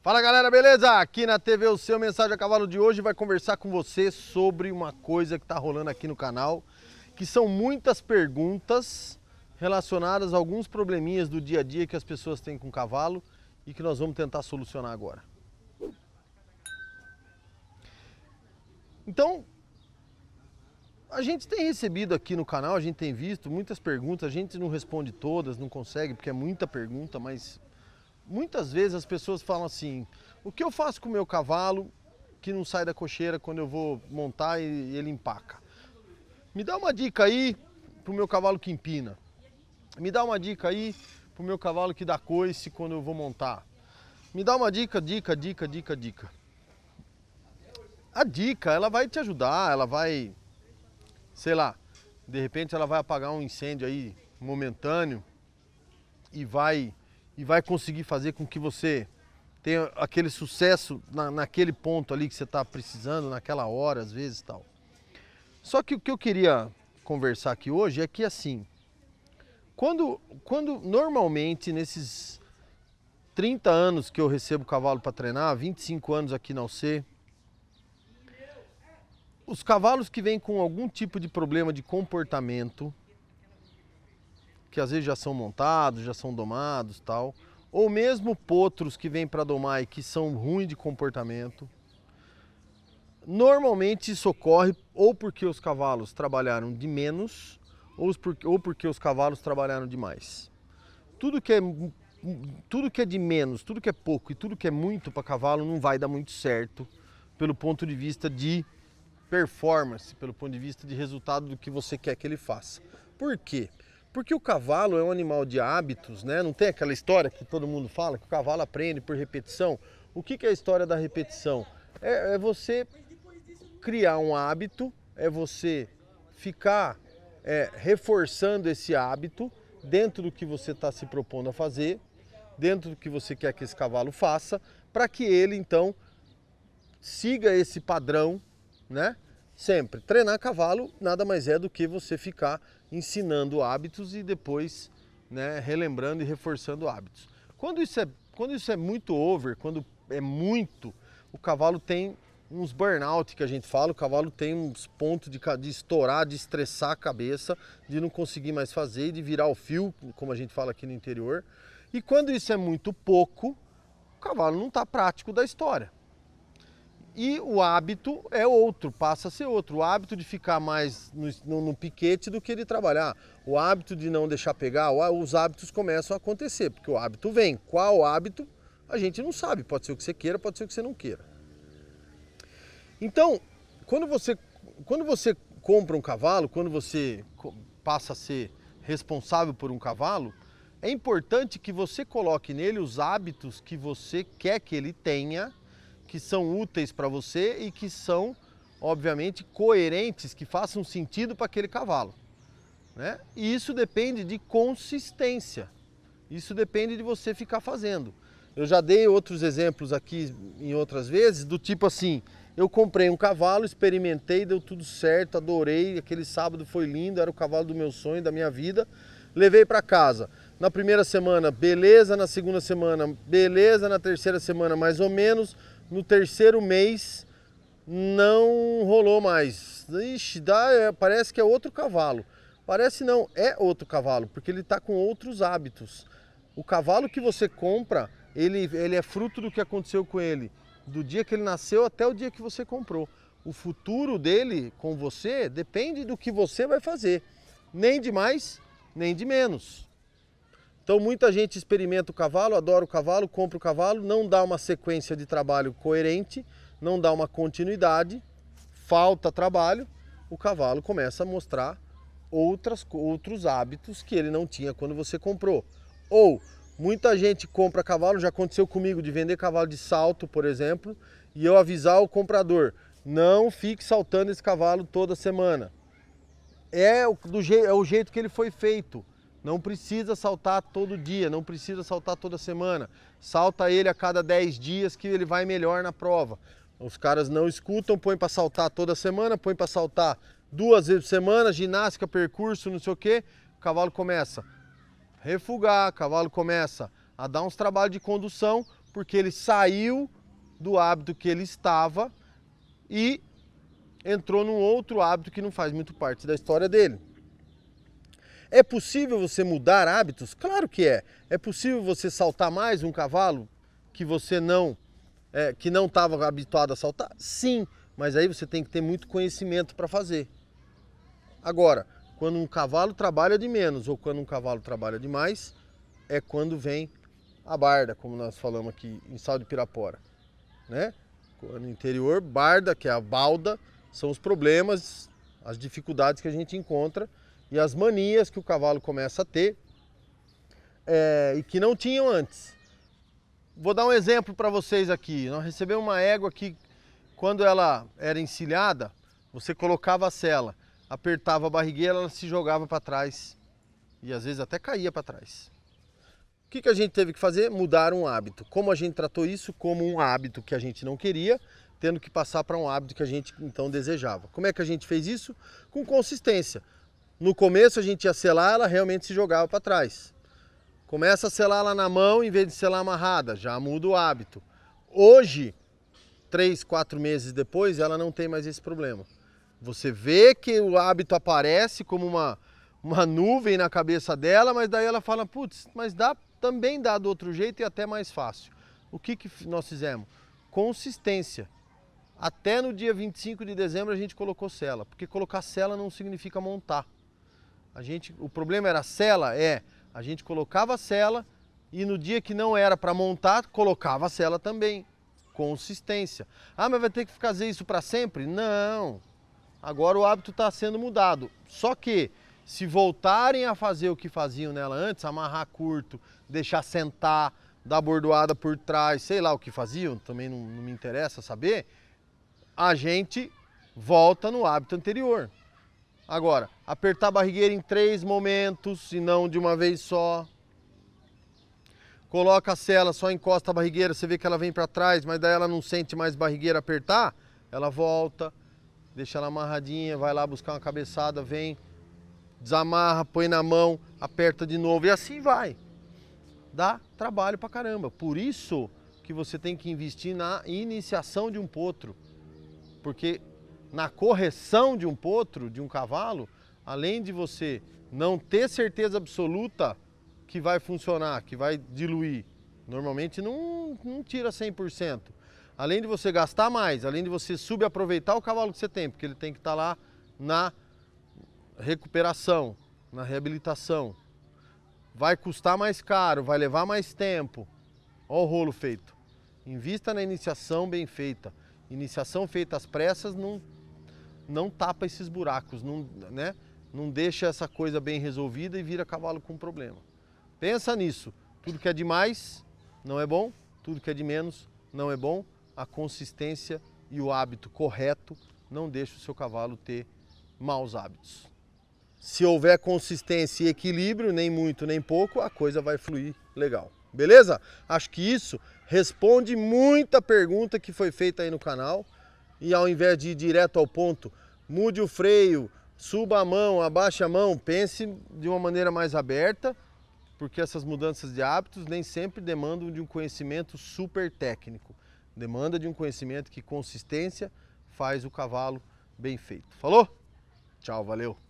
Fala galera, beleza? Aqui na TV O Seu Mensagem a Cavalo de hoje vai conversar com você sobre uma coisa que está rolando aqui no canal, que são muitas perguntas relacionadas a alguns probleminhas do dia a dia que as pessoas têm com o cavalo e que nós vamos tentar solucionar agora. Então, a gente tem recebido aqui no canal, a gente tem visto muitas perguntas, a gente não responde todas, não consegue porque é muita pergunta, mas muitas vezes as pessoas falam assim: o que eu faço com o meu cavalo que não sai da cocheira quando eu vou montar e ele empaca? Me dá uma dica aí pro meu cavalo que empina. Me dá uma dica aí pro meu cavalo que dá coice quando eu vou montar. Me dá uma dica, dica, dica, dica, dica. A dica, ela vai te ajudar, ela vai, sei lá, de repente ela vai apagar um incêndio aí momentâneo e vai e vai conseguir fazer com que você tenha aquele sucesso na, naquele ponto ali que você está precisando, naquela hora, às vezes tal. Só que o que eu queria conversar aqui hoje é que assim, quando, quando normalmente nesses 30 anos que eu recebo cavalo para treinar, 25 anos aqui na UC, os cavalos que vêm com algum tipo de problema de comportamento, que às vezes já são montados, já são domados tal, ou mesmo potros que vêm para domar e que são ruins de comportamento. Normalmente isso ocorre ou porque os cavalos trabalharam de menos ou porque os cavalos trabalharam demais. Tudo que é tudo que é de menos, tudo que é pouco e tudo que é muito para cavalo não vai dar muito certo pelo ponto de vista de performance, pelo ponto de vista de resultado do que você quer que ele faça. Por quê? Porque o cavalo é um animal de hábitos, né? Não tem aquela história que todo mundo fala que o cavalo aprende por repetição. O que, que é a história da repetição? É, é, você criar um hábito, é você ficar é, reforçando esse hábito dentro do que você está se propondo a fazer, dentro do que você quer que esse cavalo faça, para que ele então siga esse padrão, né? Sempre. Treinar cavalo nada mais é do que você ficar ensinando hábitos e depois né, relembrando e reforçando hábitos. Quando isso, é, quando isso é muito over, quando é muito, o cavalo tem uns burnout que a gente fala, o cavalo tem uns pontos de, de estourar, de estressar a cabeça, de não conseguir mais fazer, de virar o fio, como a gente fala aqui no interior. E quando isso é muito pouco, o cavalo não está prático da história. E o hábito é outro, passa a ser outro. O hábito de ficar mais no, no, no piquete do que ele trabalhar. O hábito de não deixar pegar, os hábitos começam a acontecer, porque o hábito vem. Qual hábito? A gente não sabe. Pode ser o que você queira, pode ser o que você não queira. Então, quando você, quando você compra um cavalo, quando você passa a ser responsável por um cavalo, é importante que você coloque nele os hábitos que você quer que ele tenha que são úteis para você e que são, obviamente, coerentes, que façam sentido para aquele cavalo. Né? E isso depende de consistência. Isso depende de você ficar fazendo. Eu já dei outros exemplos aqui em outras vezes, do tipo assim, eu comprei um cavalo, experimentei, deu tudo certo, adorei, aquele sábado foi lindo, era o cavalo do meu sonho, da minha vida. Levei para casa. Na primeira semana, beleza, na segunda semana, beleza, na terceira semana, mais ou menos, no terceiro mês não rolou mais. Ixi, dá, é, parece que é outro cavalo. Parece não, é outro cavalo, porque ele está com outros hábitos. O cavalo que você compra, ele, ele é fruto do que aconteceu com ele, do dia que ele nasceu até o dia que você comprou. O futuro dele com você depende do que você vai fazer, nem de mais, nem de menos. Então muita gente experimenta o cavalo, adora o cavalo, compra o cavalo, não dá uma sequência de trabalho coerente, não dá uma continuidade, falta trabalho, o cavalo começa a mostrar outras, outros hábitos que ele não tinha quando você comprou. Ou muita gente compra cavalo, já aconteceu comigo de vender cavalo de salto, por exemplo, e eu avisar o comprador, não fique saltando esse cavalo toda semana. É é o jeito que ele foi feito. Não precisa saltar todo dia, não precisa saltar toda semana. Salta ele a cada 10 dias que ele vai melhor na prova. Os caras não escutam, põem para saltar toda semana, põem para saltar duas vezes por semana, ginástica, percurso, não sei o quê. O cavalo começa a refugar, o cavalo começa a dar uns trabalhos de condução, porque ele saiu do hábito que ele estava e entrou num outro hábito que não faz muito parte da história dele. É possível você mudar hábitos? Claro que é. É possível você saltar mais um cavalo que você não é, que não estava habituado a saltar? Sim, mas aí você tem que ter muito conhecimento para fazer. Agora, quando um cavalo trabalha de menos ou quando um cavalo trabalha demais, é quando vem a barda, como nós falamos aqui em Sal de Pirapora, né? No interior, barda, que é a balda, são os problemas, as dificuldades que a gente encontra e as manias que o cavalo começa a ter é, e que não tinham antes. Vou dar um exemplo para vocês aqui. Nós recebemos uma égua que, quando ela era encilhada, você colocava a sela, apertava a barrigueira, ela se jogava para trás e às vezes até caía para trás. O que, que a gente teve que fazer? Mudar um hábito. Como a gente tratou isso como um hábito que a gente não queria, tendo que passar para um hábito que a gente então desejava. Como é que a gente fez isso? Com consistência. No começo a gente ia selar, ela realmente se jogava para trás. Começa a selar ela na mão em vez de selar amarrada, já muda o hábito. Hoje, três, quatro meses depois, ela não tem mais esse problema. Você vê que o hábito aparece como uma, uma nuvem na cabeça dela, mas daí ela fala, putz, mas dá, também dá do outro jeito e até mais fácil. O que, que nós fizemos? Consistência. Até no dia 25 de dezembro a gente colocou cela, porque colocar cela não significa montar a gente, o problema era a cela, é, a gente colocava a cela e no dia que não era para montar, colocava a cela também. Consistência. Ah, mas vai ter que fazer isso para sempre? Não. Agora o hábito está sendo mudado. Só que se voltarem a fazer o que faziam nela antes, amarrar curto, deixar sentar, dar bordoada por trás, sei lá o que faziam, também não, não me interessa saber, a gente volta no hábito anterior. Agora, apertar a barrigueira em três momentos e não de uma vez só. Coloca a cela, só encosta a barrigueira, você vê que ela vem para trás, mas daí ela não sente mais barrigueira apertar, ela volta, deixa ela amarradinha, vai lá buscar uma cabeçada, vem, desamarra, põe na mão, aperta de novo e assim vai. Dá trabalho para caramba. Por isso que você tem que investir na iniciação de um potro. Porque na correção de um potro, de um cavalo, além de você não ter certeza absoluta que vai funcionar, que vai diluir, normalmente não, não tira 100%. Além de você gastar mais, além de você subaproveitar o cavalo que você tem, porque ele tem que estar tá lá na recuperação, na reabilitação. Vai custar mais caro, vai levar mais tempo. Olha o rolo feito. Invista na iniciação bem feita. Iniciação feita às pressas não não tapa esses buracos, não, né? não deixa essa coisa bem resolvida e vira cavalo com problema. Pensa nisso. Tudo que é demais não é bom, tudo que é de menos não é bom. A consistência e o hábito correto não deixa o seu cavalo ter maus hábitos. Se houver consistência e equilíbrio, nem muito nem pouco, a coisa vai fluir legal. Beleza? Acho que isso responde muita pergunta que foi feita aí no canal e ao invés de ir direto ao ponto, mude o freio, suba a mão, abaixe a mão, pense de uma maneira mais aberta, porque essas mudanças de hábitos nem sempre demandam de um conhecimento super técnico. Demanda de um conhecimento que consistência faz o cavalo bem feito. Falou? Tchau, valeu!